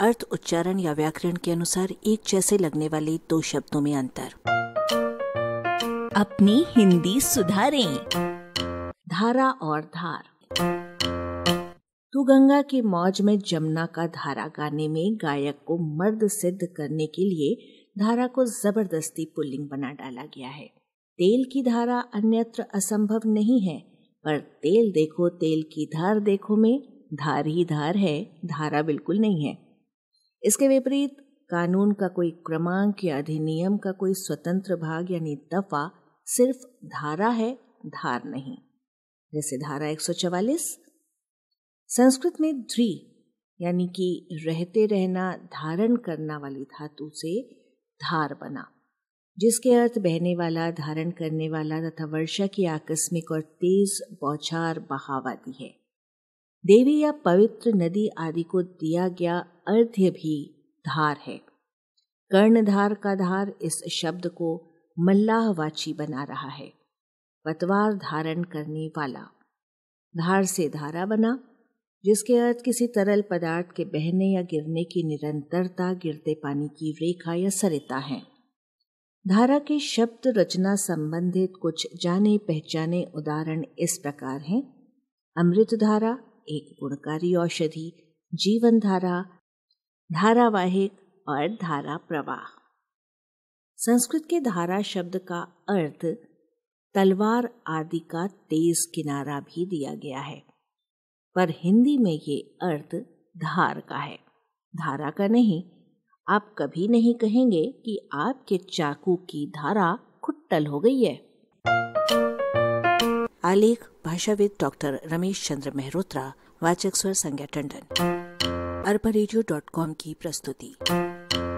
अर्थ उच्चारण या व्याकरण के अनुसार एक जैसे लगने वाले दो शब्दों में अंतर अपनी हिंदी सुधारें धारा और धार तू गंगा की मौज में जमुना का धारा गाने में गायक को मर्द सिद्ध करने के लिए धारा को जबरदस्ती पुल्लिंग बना डाला गया है तेल की धारा अन्यत्र असंभव नहीं है पर तेल देखो तेल की धार देखो में धार ही धार है धारा बिल्कुल नहीं है इसके विपरीत कानून का कोई क्रमांक या अधिनियम का कोई स्वतंत्र भाग यानी दफा सिर्फ धारा है धार नहीं जैसे धारा 144 संस्कृत में ध्री यानी कि रहते रहना धारण करना वाली धातु से धार बना जिसके अर्थ बहने वाला धारण करने वाला तथा वर्षा की आकस्मिक और तेज बौछार बहाव आदि है देवी या पवित्र नदी आदि को दिया गया अर्ध्य भी धार है कर्णधार का धार इस शब्द को मल्लाहवाची बना रहा है पतवार धारण करने वाला धार से धारा बना जिसके अर्थ किसी तरल पदार्थ के बहने या गिरने की निरंतरता गिरते पानी की रेखा या सरिता है धारा के शब्द रचना संबंधित कुछ जाने पहचाने उदाहरण इस प्रकार हैं अमृत धारा एक गुणकारी औषधि जीवन धारा धारावाहिक और धारा प्रवाह संस्कृत के धारा शब्द का अर्थ तलवार आदि का तेज किनारा भी दिया गया है पर हिंदी में ये अर्थ धार का है धारा का नहीं आप कभी नहीं कहेंगे कि आपके चाकू की धारा खुट्टल हो गई है आलेख भाषाविद डॉक्टर रमेश चंद्र मेहरोत्रा वाचक स्वर संज्ञा टंडन अरबा की प्रस्तुति